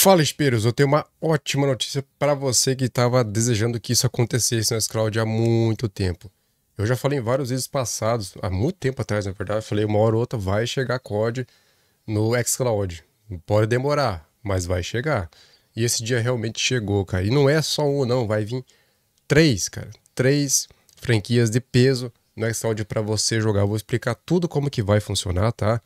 Fala, Espíritos, Eu tenho uma ótima notícia para você que estava desejando que isso acontecesse no S-Cloud há muito tempo. Eu já falei em vários vídeos passados, há muito tempo atrás, na verdade, falei uma hora ou outra vai chegar COD no xCloud. Pode demorar, mas vai chegar. E esse dia realmente chegou, cara. E não é só um, não. Vai vir três, cara. Três franquias de peso no xCloud para você jogar. Eu vou explicar tudo como que vai funcionar, tá?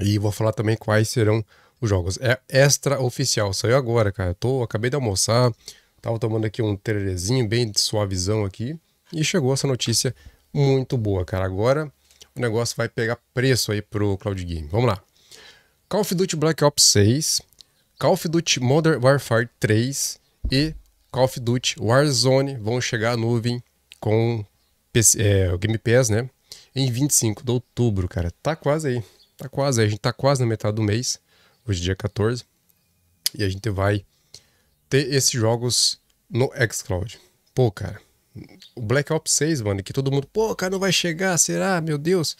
E vou falar também quais serão os jogos. É extra oficial, saiu agora, cara. Eu tô, acabei de almoçar, tava tomando aqui um tererezinho bem de suavizão aqui. E chegou essa notícia muito boa, cara. Agora o negócio vai pegar preço aí pro Cloud Game. Vamos lá. Call of Duty Black Ops 6, Call of Duty Modern Warfare 3 e Call of Duty Warzone vão chegar à nuvem com PC, é, o Game Pass, né? Em 25 de outubro, cara. Tá quase aí. Tá quase aí. A gente tá quase na metade do mês hoje é dia 14. E a gente vai ter esses jogos no xCloud. Pô, cara, o Black Ops 6, mano, que todo mundo, pô, cara, não vai chegar, será? Meu Deus.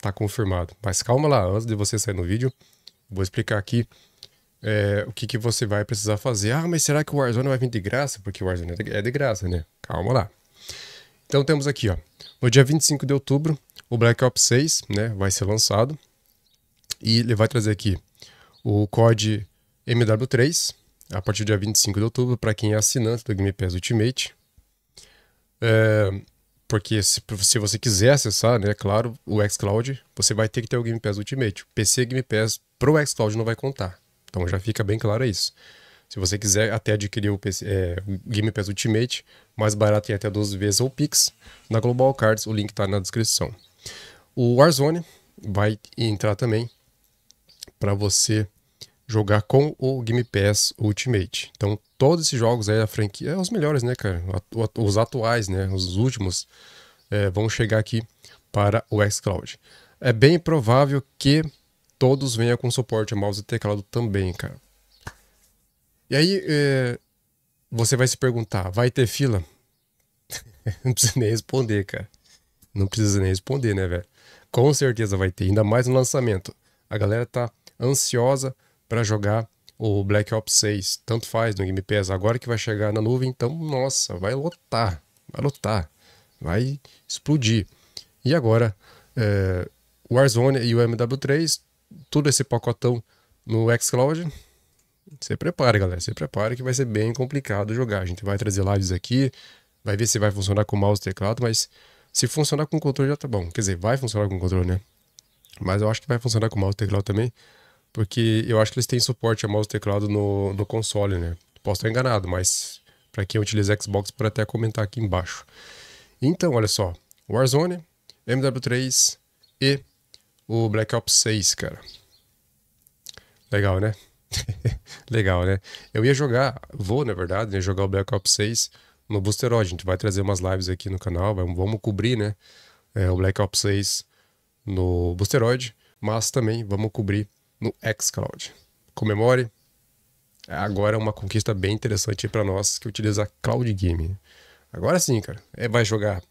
Tá confirmado. Mas calma lá, antes de você sair no vídeo, vou explicar aqui é, o que, que você vai precisar fazer. Ah, mas será que o Warzone vai vir de graça? Porque o Warzone é de é graça, né? Calma lá. Então temos aqui, ó, no dia 25 de outubro, o Black Ops 6, né, vai ser lançado. E ele vai trazer aqui o COD MW3, a partir do dia 25 de outubro, para quem é assinante do Game Pass Ultimate. É, porque se, se, você quiser acessar, né, claro, o xCloud, você vai ter que ter o Game Pass Ultimate. O PC Game Pass pro xCloud não vai contar. Então já fica bem claro isso. Se você quiser até adquirir o, PC, é, o Game Pass Ultimate, mais barato em até 12 vezes ou Pix, na Global Cards, o link está na descrição. O Warzone vai entrar também para você jogar com o Game Pass Ultimate. Então, todos esses jogos aí, a franquia, é os melhores, né, cara? Os atuais, né? Os últimos é, vão chegar aqui para o xCloud. É bem provável que todos venham com suporte a mouse e teclado também, cara. E aí, é, você vai se perguntar, vai ter fila? Não precisa nem responder, cara. Não precisa nem responder, né, velho? Com certeza vai ter, ainda mais no lançamento. A galera tá ansiosa para jogar o Black Ops 6. Tanto faz no Game Pass. Agora que vai chegar na nuvem, então, nossa, vai lotar. Vai lotar. Vai explodir. E agora, é, Warzone e o MW3, tudo esse pacotão no xCloud. Se prepare, galera. Se prepare que vai ser bem complicado jogar. A gente vai trazer lives aqui, vai ver se vai funcionar com mouse e teclado, mas se funcionar com controle já tá bom. Quer dizer, vai funcionar com controle, né? Mas eu acho que vai funcionar com mouse e teclado também. Porque eu acho que eles têm suporte a mouse e teclado no, no console, né? Posso estar enganado, mas para quem utiliza Xbox, pode até comentar aqui embaixo. Então, olha só: Warzone, MW3 e o Black Ops 6, cara. Legal, né? Legal, né? Eu ia jogar, vou na verdade, ia né, jogar o Black Ops 6 no Boosteroid. A gente vai trazer umas lives aqui no canal, vamos cobrir, né? É, o Black Ops 6 no Boosteroid, mas também vamos cobrir no xCloud. Comemore! Agora é uma conquista bem interessante para nós que utiliza Cloud Game. Agora sim, cara, é, vai jogar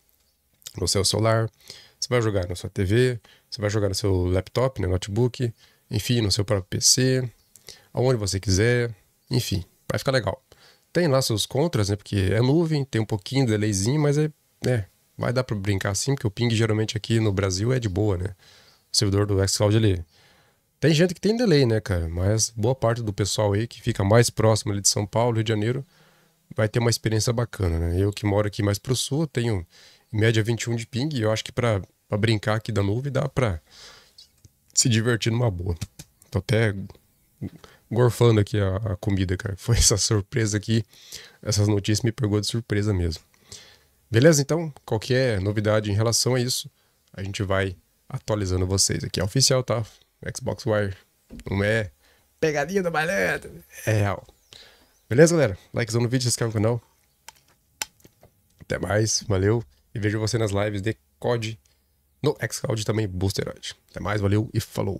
no seu celular, você vai jogar na sua TV, você vai jogar no seu laptop, no né, notebook, enfim, no seu próprio PC, aonde você quiser, enfim, vai ficar legal. Tem lá seus contras, né? Porque é nuvem, tem um pouquinho de delayzinho, mas é, é vai dar para brincar assim, porque o ping geralmente aqui no Brasil é de boa, né? O servidor do xCloud, ele... Tem gente que tem delay, né, cara? Mas boa parte do pessoal aí que fica mais próximo ali de São Paulo, Rio de Janeiro, vai ter uma experiência bacana, né? Eu que moro aqui mais pro sul, tenho em média 21 de ping, e eu acho que para brincar aqui da nuvem dá para se divertir numa boa. Tô até gorfando aqui a, a comida, cara. Foi essa surpresa aqui, essas notícias me pegou de surpresa mesmo. Beleza? Então, qualquer novidade em relação a isso, a gente vai atualizando vocês aqui. É oficial, tá? Xbox Wire. Não é pegadinha do malandro. É real. Beleza, galera? Likezão no vídeo, se inscreve no canal. Até mais, valeu. E vejo você nas lives de COD no Xcloud e também Boosteroid. Até mais, valeu e falou.